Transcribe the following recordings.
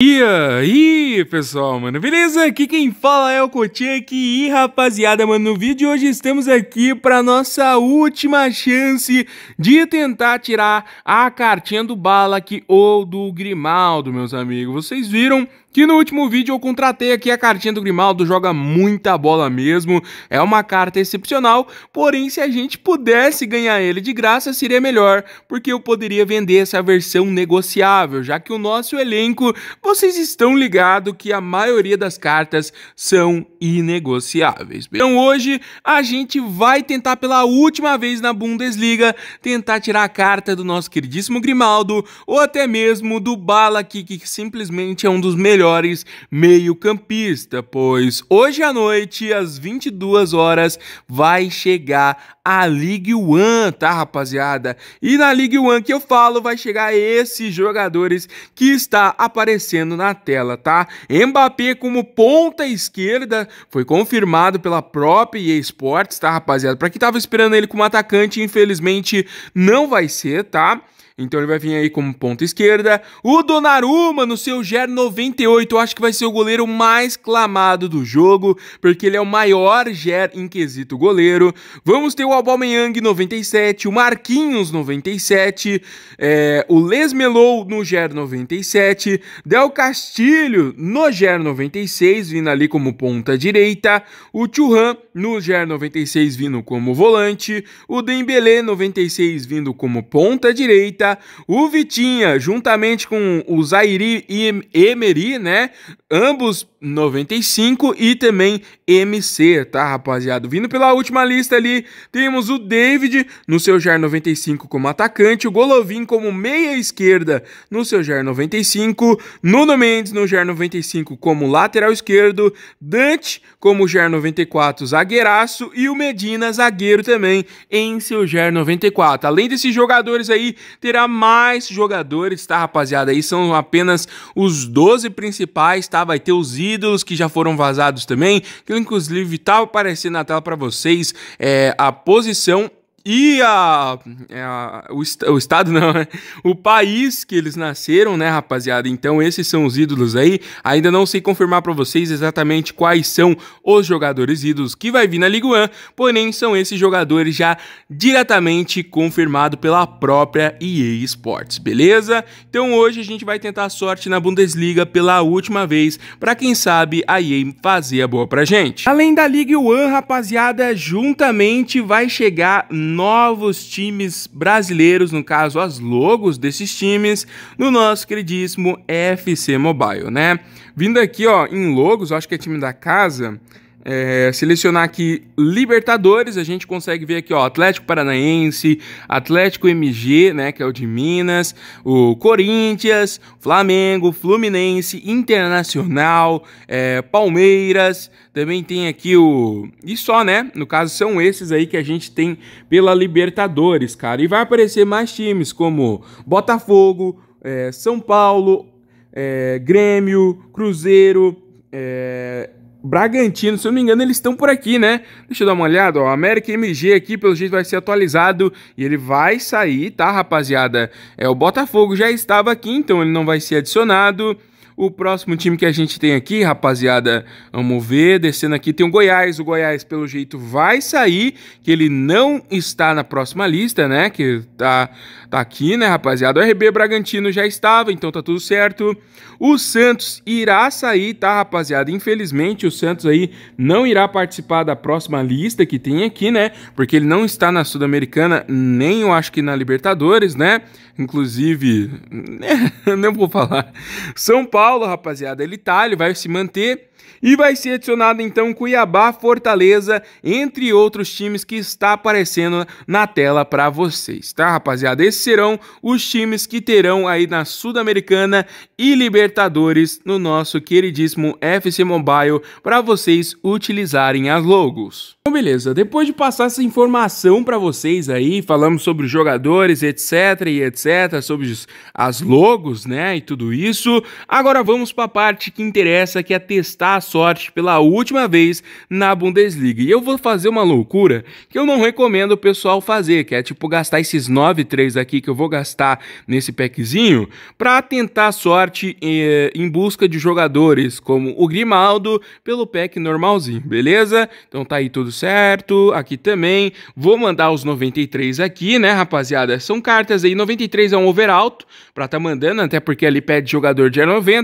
E aí, pessoal, mano, beleza? Aqui quem fala é o Kotchek e, rapaziada, mano, no vídeo de hoje estamos aqui para nossa última chance de tentar tirar a cartinha do Balak ou do Grimaldo, meus amigos. Vocês viram que no último vídeo eu contratei aqui a cartinha do Grimaldo, joga muita bola mesmo, é uma carta excepcional, porém se a gente pudesse ganhar ele de graça seria melhor, porque eu poderia vender essa versão negociável, já que o nosso elenco, vocês estão ligados que a maioria das cartas são inegociáveis. Então hoje a gente vai tentar pela última vez na Bundesliga, tentar tirar a carta do nosso queridíssimo Grimaldo, ou até mesmo do Bala, que, que simplesmente é um dos melhores melhores meio-campista, pois hoje à noite, às 22 horas, vai chegar a League One, tá, rapaziada? E na League One que eu falo, vai chegar esses jogadores que está aparecendo na tela, tá? Mbappé como ponta esquerda foi confirmado pela própria EA Sports, tá, rapaziada? Para quem tava esperando ele como atacante, infelizmente não vai ser, tá? Então ele vai vir aí como ponta esquerda. O Donnarumma no seu GER 98, eu acho que vai ser o goleiro mais clamado do jogo, porque ele é o maior GER em quesito goleiro. Vamos ter o Aubameyang 97, o Marquinhos 97, é, o Lesmelou no GER 97, Del Castilho no GER 96, vindo ali como ponta direita, o Churran no GER 96 vindo como volante, o Dembélé 96 vindo como ponta direita, o Vitinha, juntamente com o Zairi e Emery, né? Ambos 95 e também MC, tá, rapaziada? Vindo pela última lista ali, temos o David no seu JAR 95 como atacante, o Golovin como meia esquerda no seu JAR 95, Nuno Mendes no JAR 95 como lateral esquerdo, Dante como JAR 94 zagueiraço e o Medina zagueiro também em seu JAR 94. Além desses jogadores aí, terá terá mais jogadores, tá, rapaziada? Aí são apenas os 12 principais, tá? Vai ter os ídolos que já foram vazados também, que inclusive tá aparecendo na tela para vocês é, a posição e a, é a o, o, estado não, é, o país que eles nasceram, né, rapaziada? Então esses são os ídolos aí. Ainda não sei confirmar para vocês exatamente quais são os jogadores ídolos que vai vir na Liga One, porém são esses jogadores já diretamente confirmado pela própria EA Sports, beleza? Então hoje a gente vai tentar a sorte na Bundesliga pela última vez, para quem sabe a EA fazer a boa pra gente. Além da Liga One, rapaziada, juntamente vai chegar novos times brasileiros, no caso as logos desses times, no nosso queridíssimo FC Mobile, né? Vindo aqui, ó, em logos, acho que é time da casa. É, selecionar aqui Libertadores, a gente consegue ver aqui, ó, Atlético Paranaense, Atlético MG, né, que é o de Minas, o Corinthians, Flamengo, Fluminense, Internacional, é, Palmeiras, também tem aqui o... e só, né, no caso são esses aí que a gente tem pela Libertadores, cara, e vai aparecer mais times como Botafogo, é, São Paulo, é, Grêmio, Cruzeiro, é, Bragantino, se eu não me engano, eles estão por aqui, né? Deixa eu dar uma olhada, ó. América MG aqui, pelo jeito, vai ser atualizado e ele vai sair, tá, rapaziada? É, o Botafogo já estava aqui, então ele não vai ser adicionado. O próximo time que a gente tem aqui, rapaziada, vamos ver, descendo aqui tem o Goiás. O Goiás, pelo jeito, vai sair, que ele não está na próxima lista, né? Que tá, tá aqui, né, rapaziada? O RB Bragantino já estava, então tá tudo certo. O Santos irá sair, tá, rapaziada? Infelizmente, o Santos aí não irá participar da próxima lista que tem aqui, né? Porque ele não está na Sul-Americana, nem eu acho que na Libertadores, né? Inclusive, né, não vou falar. São Paulo Paulo, rapaziada. Ele tá, ele vai se manter e vai ser adicionado então Cuiabá, Fortaleza, entre outros times que está aparecendo na tela para vocês, tá, rapaziada? Esses serão os times que terão aí na Sul-Americana e Libertadores no nosso queridíssimo FC Mobile para vocês utilizarem as logos. Então, beleza, depois de passar essa informação para vocês aí, falamos sobre os jogadores, etc e etc, sobre as logos, né, e tudo isso, agora Agora vamos para a parte que interessa, que é testar a sorte pela última vez na Bundesliga. E eu vou fazer uma loucura que eu não recomendo o pessoal fazer, que é tipo gastar esses 9,3 aqui que eu vou gastar nesse packzinho para tentar sorte eh, em busca de jogadores como o Grimaldo pelo pack normalzinho, beleza? Então tá aí tudo certo, aqui também. Vou mandar os 93 aqui, né, rapaziada? São cartas aí, 93 é um over alto para tá mandando, até porque ali pede jogador de 90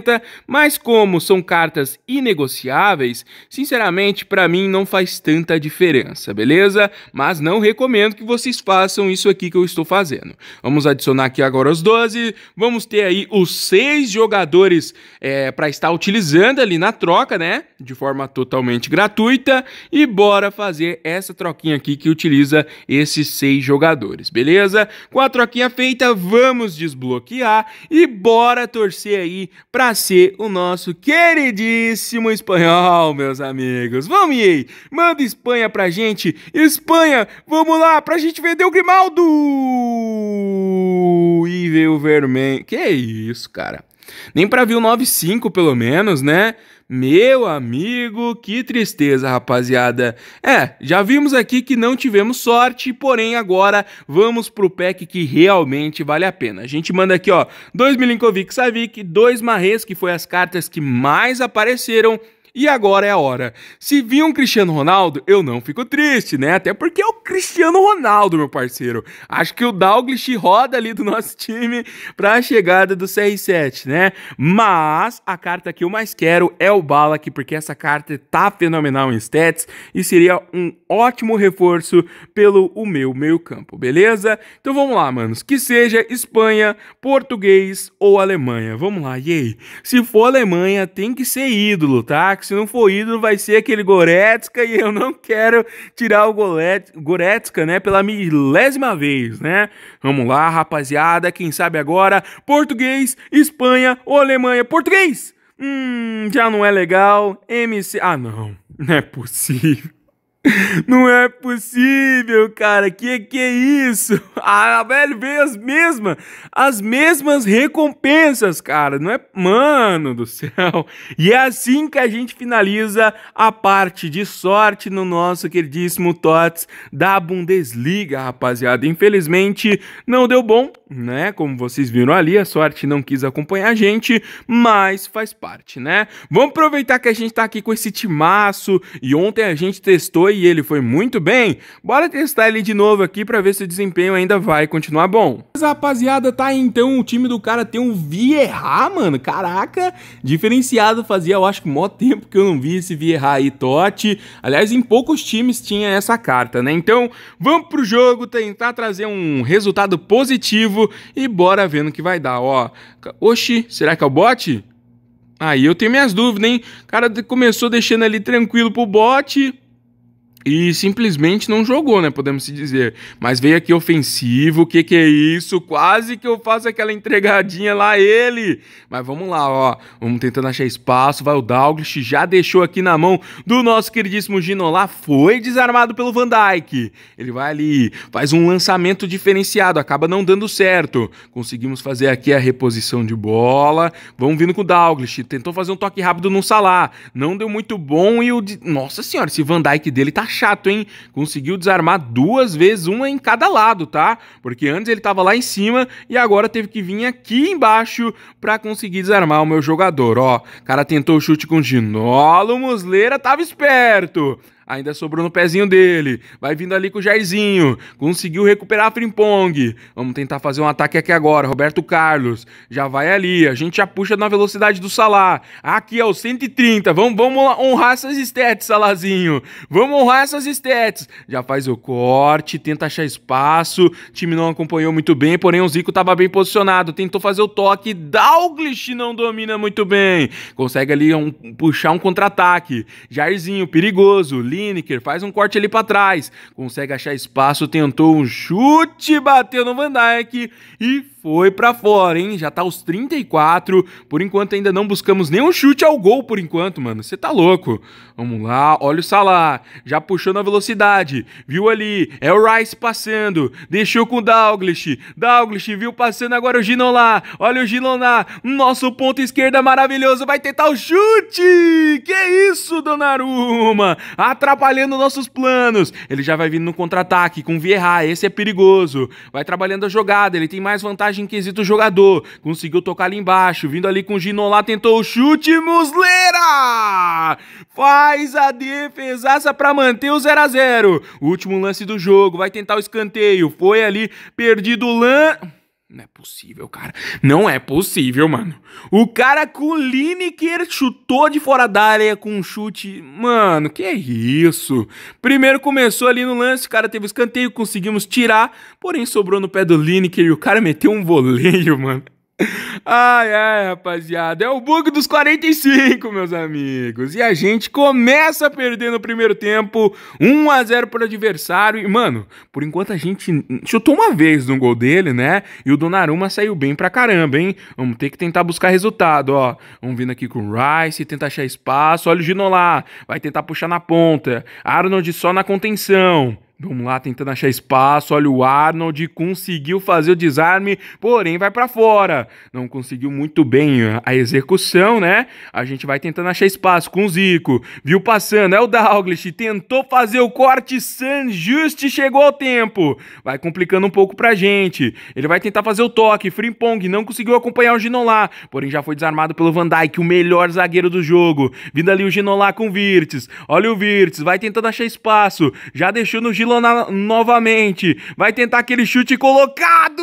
mas como são cartas inegociáveis, sinceramente para mim não faz tanta diferença, beleza? Mas não recomendo que vocês façam isso aqui que eu estou fazendo. Vamos adicionar aqui agora os 12, vamos ter aí os seis jogadores é, eh, para estar utilizando ali na troca, né? de forma totalmente gratuita e bora fazer essa troquinha aqui que utiliza esses seis jogadores, beleza? Com a troquinha feita, vamos desbloquear e bora torcer aí para ser o nosso queridíssimo espanhol, meus amigos. Vamos aí, manda Espanha pra gente. Espanha, vamos lá pra gente vender o Grimaldo! E veio o vermelho. Que isso, cara? Nem pra vir o 9-5, pelo menos, né? Meu amigo, que tristeza, rapaziada. É, já vimos aqui que não tivemos sorte, porém agora vamos pro pack que realmente vale a pena. A gente manda aqui, ó, dois Milinkovic Savic, dois Marres, que foi as cartas que mais apareceram, e agora é a hora. Se vir um Cristiano Ronaldo, eu não fico triste, né? Até porque é o Cristiano Ronaldo, meu parceiro. Acho que o Dalglish roda ali do nosso time para a chegada do CR7, né? Mas a carta que eu mais quero é o Balak, porque essa carta tá fenomenal em stats e seria um ótimo reforço pelo o meu meio-campo, beleza? Então vamos lá, manos. Que seja Espanha, português ou Alemanha. Vamos lá, e aí? Se for Alemanha, tem que ser ídolo, tá? que se não for ídolo, vai ser aquele Goretzka e eu não quero tirar o Goretzka, né, pela milésima vez, né? Vamos lá, rapaziada, quem sabe agora, português, Espanha ou Alemanha, português! Hum, já não é legal, MC... Ah, não, não é possível. Não é possível, cara. Que que é isso? A ah, velho veio as mesmas, as mesmas recompensas, cara. Não é, mano do céu. E é assim que a gente finaliza a parte de sorte no nosso queridíssimo Tots da Bundesliga, rapaziada. Infelizmente não deu bom, né? Como vocês viram ali, a sorte não quis acompanhar a gente, mas faz parte, né? Vamos aproveitar que a gente tá aqui com esse timaço e ontem a gente testou e ele foi muito bem, bora testar ele de novo aqui para ver se o desempenho ainda vai continuar bom. Mas rapaziada, tá então, o time do cara tem um Vieira, mano, caraca, diferenciado fazia, eu acho que mó tempo que eu não vi esse Vieira aí, Totti. Aliás, em poucos times tinha essa carta, né? Então, vamos pro jogo, tentar trazer um resultado positivo e bora vendo o que vai dar, ó. Oxi, será que é o bot? Aí eu tenho minhas dúvidas, hein? O cara começou deixando ali tranquilo pro bot, e simplesmente não jogou, né? Podemos se dizer. Mas veio aqui ofensivo, o que, que é isso? Quase que eu faço aquela entregadinha lá, ele! Mas vamos lá, ó. Vamos tentando achar espaço. Vai o Douglas, já deixou aqui na mão do nosso queridíssimo Gino. Lá Foi desarmado pelo Van Dyke. Ele vai ali, faz um lançamento diferenciado, acaba não dando certo. Conseguimos fazer aqui a reposição de bola. Vamos vindo com o Douglas. Tentou fazer um toque rápido no Salah. Não deu muito bom e o. Nossa senhora, esse Van Dyke dele tá chato, hein? Conseguiu desarmar duas vezes, uma em cada lado, tá? Porque antes ele tava lá em cima e agora teve que vir aqui embaixo para conseguir desarmar o meu jogador, ó. O cara tentou o chute com o Ginolo, Musleira tava esperto. Ainda sobrou no pezinho dele. Vai vindo ali com o Jairzinho. Conseguiu recuperar a Frimpong. Vamos tentar fazer um ataque aqui agora. Roberto Carlos. Já vai ali. A gente já puxa na velocidade do Salah. Aqui é o 130. Vamos, vamos honrar essas estéticas, Salazinho. Vamos honrar essas estéticas. Já faz o corte. Tenta achar espaço. O time não acompanhou muito bem. Porém, o Zico estava bem posicionado. Tentou fazer o toque. Dalglish não domina muito bem. Consegue ali um, puxar um contra-ataque. Jairzinho, perigoso Lineker, faz um corte ali para trás, consegue achar espaço, tentou um chute, bateu no Van Dijk e foi para fora, hein? Já tá aos 34. Por enquanto ainda não buscamos nenhum chute ao gol por enquanto, mano. Você tá louco. Vamos lá, olha o Salah. Já puxou na velocidade. Viu ali, é o Rice passando. Deixou com o Douglas Douglas viu passando agora o Ginola. Olha o Ginola. Nosso ponto esquerda maravilhoso. Vai tentar o chute. Que isso, Donnarumma. Atrapalhando nossos planos. Ele já vai vindo no contra-ataque com o Vieira. Esse é perigoso. Vai trabalhando a jogada. Ele tem mais vantagem vantagem em quesito jogador. Conseguiu tocar ali embaixo, vindo ali com o Ginolá, tentou o chute, Muslera! Faz a defesaça para manter o 0 a 0 Último lance do jogo, vai tentar o escanteio. Foi ali, perdido o lance... Não é possível, cara. Não é possível, mano. O cara com o Lineker chutou de fora da área com um chute. Mano, que isso? Primeiro começou ali no lance, o cara teve escanteio, conseguimos tirar, porém sobrou no pé do Lineker e o cara meteu um voleio, mano. Ai, ai, rapaziada, é o bug dos 45, meus amigos. E a gente começa perdendo o primeiro tempo, 1 a 0 pro adversário. E, mano, por enquanto a gente chutou uma vez no gol dele, né? E o Donnarumma saiu bem pra caramba, hein? Vamos ter que tentar buscar resultado, ó. Vamos vindo aqui com o Rice, tentar achar espaço. Olha o Gino lá, vai tentar puxar na ponta. Arnold só na contenção. Vamos lá, tentando achar espaço. Olha o Arnold, conseguiu fazer o desarme, porém vai para fora. Não conseguiu muito bem a execução, né? A gente vai tentando achar espaço com o Zico. Viu passando, é o Dalglish, tentou fazer o corte, San Juste chegou ao tempo. Vai complicando um pouco pra gente. Ele vai tentar fazer o toque, Frimpong não conseguiu acompanhar o Ginolá, porém já foi desarmado pelo Van Dijk, o melhor zagueiro do jogo. Vindo ali o Ginolá com o Virtus. Olha o Virtus, vai tentando achar espaço. Já deixou no Ginolá. Tilo novamente. Vai tentar aquele chute colocado!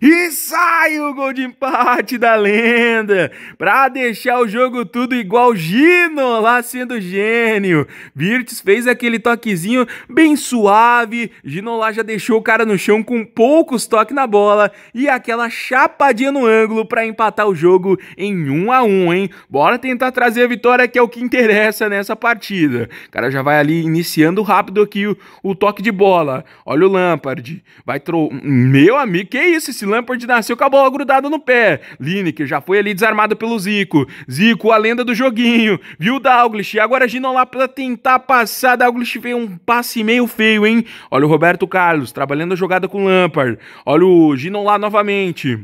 E sai o gol de empate da lenda para deixar o jogo tudo igual Gino lá sendo gênio. Virtus fez aquele toquezinho bem suave, Gino lá já deixou o cara no chão com poucos toques na bola e aquela chapadinha no ângulo para empatar o jogo em 1 um a 1, um, hein? Bora tentar trazer a vitória que é o que interessa nessa partida. O cara já vai ali iniciando rápido aqui o, o toque de bola. Olha o Lampard, vai tro... Meu amigo, que isso esse Lampard nasceu com a bola grudada no pé. Lineker já foi ali desarmado pelo Zico. Zico, a lenda do joguinho. Viu e Agora Gino lá pra tentar passar. Douglas veio um passe meio feio, hein? Olha o Roberto Carlos trabalhando a jogada com o Lampard. Olha o Ginon lá novamente.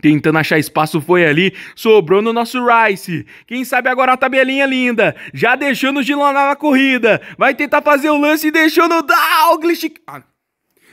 Tentando achar espaço foi ali, sobrou no nosso Rice. Quem sabe agora a tabelinha linda. Já deixou no Gilon na corrida. Vai tentar fazer o lance e deixou no Douglas. Ah,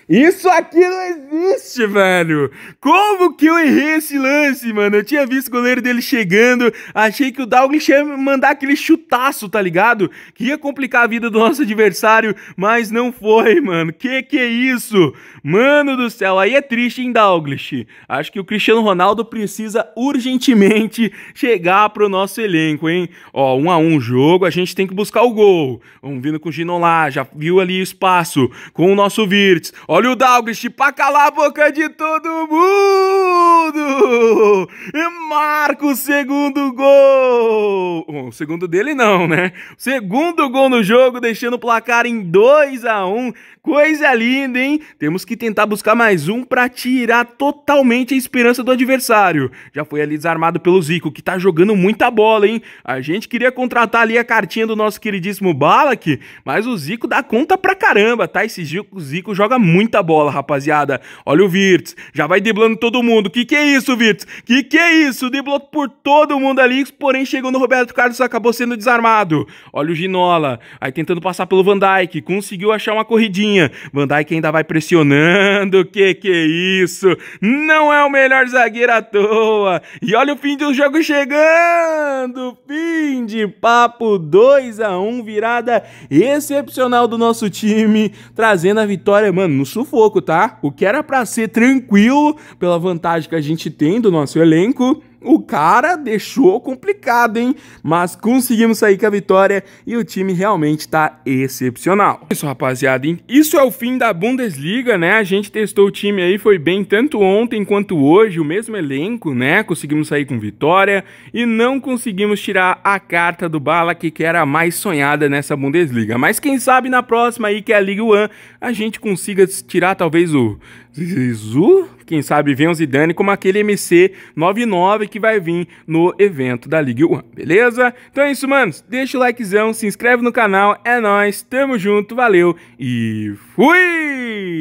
isso aqui não existe, velho! Como que eu errei esse lance, mano? Eu tinha visto o goleiro dele chegando, achei que o Douglas ia mandar aquele chutaço, tá ligado? Que ia complicar a vida do nosso adversário, mas não foi, mano. Que que é isso? Mano do céu, aí é triste, hein, Douglas? Acho que o Cristiano Ronaldo precisa urgentemente chegar pro nosso elenco, hein? Ó, um a um jogo, a gente tem que buscar o gol. Vamos vindo com o Ginolá. lá, já viu ali o espaço com o nosso Virtus. Ó, Olha o Dalglish pra calar a boca de todo mundo! E marca o segundo gol! o segundo dele não, né? segundo gol no jogo, deixando o placar em 2 a 1 um. Coisa linda, hein? Temos que tentar buscar mais um pra tirar totalmente a esperança do adversário. Já foi ali desarmado pelo Zico, que tá jogando muita bola, hein? A gente queria contratar ali a cartinha do nosso queridíssimo Balak, mas o Zico dá conta pra caramba, tá? Esse Zico, Zico joga muito muita bola, rapaziada. Olha o Virtus, já vai driblando todo mundo. Que que é isso, Virtus? Que que é isso? Driblou por todo mundo ali, porém chegou no Roberto Carlos e acabou sendo desarmado. Olha o Ginola, aí tentando passar pelo Van Dijk, conseguiu achar uma corridinha. Van Dijk ainda vai pressionando. Que que é isso? Não é o melhor zagueiro à toa. E olha o fim do jogo chegando. Fim de papo 2 a 1 um, virada excepcional do nosso time, trazendo a vitória, mano, no sufoco, tá? O que era para ser tranquilo, pela vantagem que a gente tem do nosso elenco, o cara deixou complicado, hein? Mas conseguimos sair com a vitória e o time realmente tá excepcional. É isso, rapaziada, hein? Isso é o fim da Bundesliga, né? A gente testou o time aí, foi bem tanto ontem quanto hoje, o mesmo elenco, né? Conseguimos sair com vitória e não conseguimos tirar a carta do bala que era a mais sonhada nessa Bundesliga. Mas quem sabe na próxima aí, que é a Liga One, a gente consiga tirar talvez o Zizu, quem sabe vem o Zidane como aquele MC 99 que vai vir no evento da League One, beleza? Então é isso, manos. Deixa o likezão, se inscreve no canal, é nóis, tamo junto, valeu e fui!